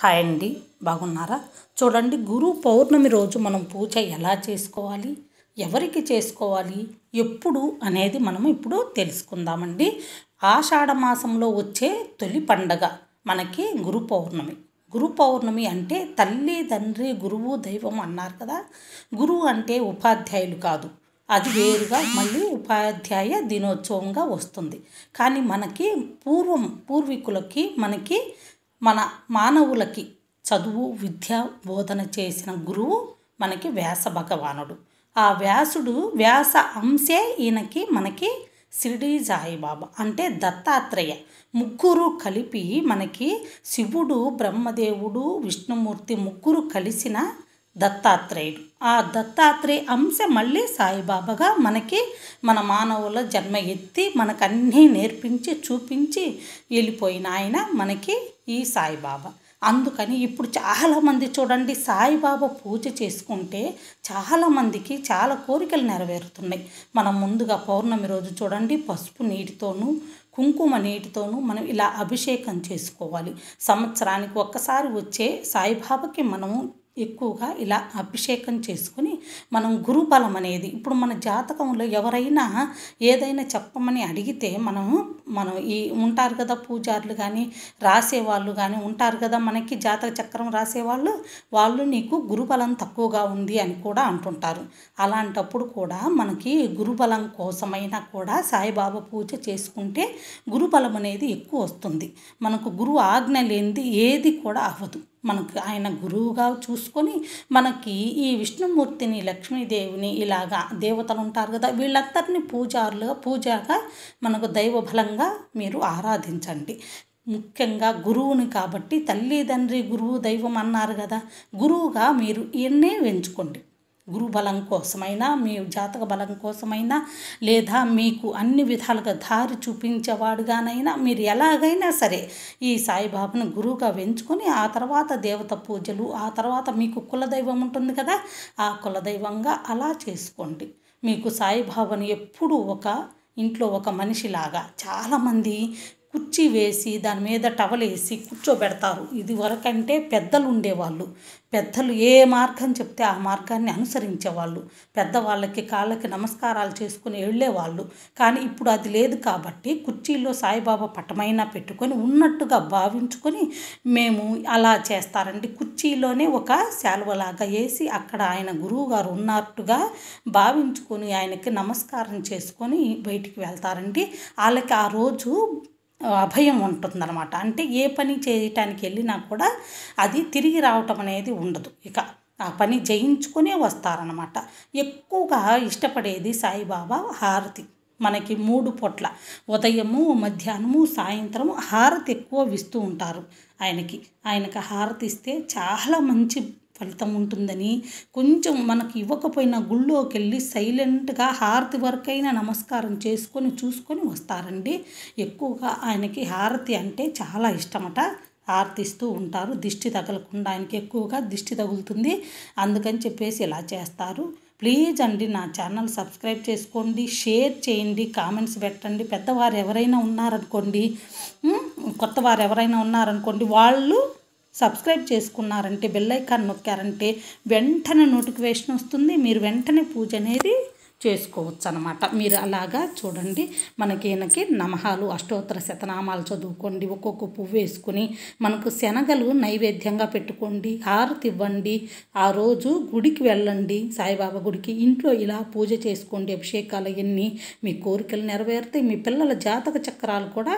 hi అండి బాగున్నారా చూడండి గురు పౌర్ణమి రోజు మనం పూజ ఎలా చేసుకోవాలి ఎవరికి చేసుకోవాలి ఎప్పుడు అనేది మనం ఇప్పుడు తెలుసుకుందామండి ఆషాఢ మాసంలో వచ్చే తొలి పండగ మనకి గురు పౌర్ణమి గురు పౌర్ణమి అంటే తల్లి తండ్రి గురువు దైవం అన్నారు కదా గురువు అంటే ఉపాధ్యాయులు కాదు అది వేరుగా మళ్ళీ ఉపాధ్యాయ దినోత్సవంగా వస్తుంది కానీ మనకి పూర్వం పూర్వీకులకి మనకి మన మానవులకి చదువు విద్య బోధన చేసిన గురువు మనకి వ్యాస భగవానుడు ఆ వ్యాసుడు వ్యాస అంశే ఈయనకి మనకి షిరిడి సాయిబాబా అంటే దత్తాత్రేయ ముగ్గురు కలిపి మనకి శివుడు బ్రహ్మదేవుడు విష్ణుమూర్తి ముగ్గురు కలిసిన దత్తాత్రేయుడు ఆ దత్తాత్రేయ అంశ మళ్ళీ సాయిబాబాగా మనకి మన మానవుల జన్మ ఎత్తి మనకన్నీ నేర్పించి చూపించి వెళ్ళిపోయిన ఆయన మనకి ఈ సాయిబాబా అందుకని ఇప్పుడు చాలామంది చూడండి సాయిబాబా పూజ చేసుకుంటే చాలామందికి చాలా కోరికలు నెరవేరుతున్నాయి మనం ముందుగా పౌర్ణమి రోజు చూడండి పసుపు నీటితోనూ కుంకుమ నీటితోనూ మనం ఇలా అభిషేకం చేసుకోవాలి సంవత్సరానికి ఒక్కసారి వచ్చే సాయిబాబాకి మనము ఎక్కువగా ఇలా అభిషేకం చేసుకుని మనం గురుబలం అనేది ఇప్పుడు మన జాతకంలో ఎవరైనా ఏదైనా చెప్పమని అడిగితే మనం మనం ఈ ఉంటారు కదా పూజారులు కానీ రాసేవాళ్ళు కానీ ఉంటారు కదా మనకి జాతక చక్రం రాసేవాళ్ళు వాళ్ళు నీకు గురుబలం తక్కువగా ఉంది అని కూడా అంటుంటారు అలాంటప్పుడు కూడా మనకి గురుబలం కోసమైనా కూడా సాయిబాబా పూజ చేసుకుంటే గురుబలం అనేది ఎక్కువ వస్తుంది మనకు గురువు ఆజ్ఞ లేనిది ఏది కూడా అవ్వదు మనకు ఆయన గురువుగా చూసుకొని మనకి ఈ విష్ణుమూర్తిని లక్ష్మీదేవిని ఇలాగా దేవతలు ఉంటారు కదా వీళ్ళందరినీ పూజారులుగా పూజగా మనకు దైవ బలంగా ఖచ్చితంగా మీరు ఆరాధించండి ముఖ్యంగా గురువుని కాబట్టి తల్లిదండ్రి గురువు దైవం అన్నారు కదా గురువుగా మీరు ఈయన్నే ఎంచుకోండి గురు బలం కోసమైనా మీ జాతక బలం కోసమైనా లేదా మీకు అన్ని విధాలుగా దారి చూపించేవాడుగానైనా మీరు ఎలాగైనా సరే ఈ సాయిబాబాను గురువుగా వెంచుకొని ఆ తర్వాత దేవత పూజలు ఆ తర్వాత మీకు కులదైవం ఉంటుంది కదా ఆ కులదైవంగా అలా చేసుకోండి మీకు సాయిబాబాను ఎప్పుడూ ఒక ఇంట్లో ఒక మనిషిలాగా చాలామంది కుర్చీ వేసి దాని మీద టవల్ వేసి కూర్చోబెడతారు ఇది వరకంటే పెద్దలు ఉండేవాళ్ళు పెద్దలు ఏ మార్గం చెప్తే ఆ మార్గాన్ని అనుసరించేవాళ్ళు పెద్దవాళ్ళకి కాళ్ళకి నమస్కారాలు చేసుకుని వెళ్ళేవాళ్ళు కానీ ఇప్పుడు అది లేదు కాబట్టి కుర్చీలో సాయిబాబా పటమైనా పెట్టుకొని ఉన్నట్టుగా భావించుకొని మేము అలా చేస్తారండి కుర్చీలోనే ఒక శాలువలాగా వేసి అక్కడ ఆయన గురువుగారు ఉన్నట్టుగా భావించుకొని ఆయనకి నమస్కారం చేసుకొని బయటికి వెళ్తారండి వాళ్ళకి ఆ రోజు అభయం ఉంటుందన్నమాట అంటే ఏ పని చేయటానికి వెళ్ళినా కూడా అది తిరిగి రావటం అనేది ఉండదు ఇక ఆ పని జయించుకునే వస్తారనమాట ఎక్కువగా ఇష్టపడేది సాయిబాబా హారతి మనకి మూడు పొట్ల ఉదయము మధ్యాహ్నము సాయంత్రము హారతి ఎక్కువ ఇస్తూ ఉంటారు ఆయనకి ఆయనకు హారతి ఇస్తే చాలా మంచి ఫలితం ఉంటుందని కొంచెం మనకి ఇవ్వకపోయినా గుళ్ళోకి వెళ్ళి సైలెంట్గా హారతి వరకైనా నమస్కారం చేసుకొని చూసుకొని వస్తారండి ఎక్కువగా ఆయనకి హారతి అంటే చాలా ఇష్టమట ఆర్తిస్తూ ఉంటారు దిష్టి తగలకుండా ఆయనకి ఎక్కువగా దిష్టి తగులుతుంది అందుకని చెప్పేసి ఇలా చేస్తారు ప్లీజ్ అండి నా ఛానల్ సబ్స్క్రైబ్ చేసుకోండి షేర్ చేయండి కామెంట్స్ పెట్టండి పెద్దవారు ఎవరైనా ఉన్నారనుకోండి కొత్తవారు ఎవరైనా ఉన్నారనుకోండి వాళ్ళు సబ్స్క్రైబ్ చేసుకున్నారంటే బెల్లైకాన్ నొక్కారంటే వెంటనే నోటిఫికేషన్ వస్తుంది మీరు వెంటనే పూజ అనేది చేసుకోవచ్చు అనమాట మీరు అలాగా చూడండి మనకి ఈయనకి నమహాలు అష్టోత్తర శతనామాలు చదువుకోండి ఒక్కొక్క పువ్వు వేసుకుని మనకు శనగలు నైవేద్యంగా పెట్టుకోండి హారతి ఇవ్వండి ఆ రోజు గుడికి వెళ్ళండి సాయిబాబా గుడికి ఇంట్లో ఇలా పూజ చేసుకోండి అభిషేకాలు అవన్నీ మీ కోరికలు నెరవేరుతాయి మీ పిల్లల జాతక చక్రాలు కూడా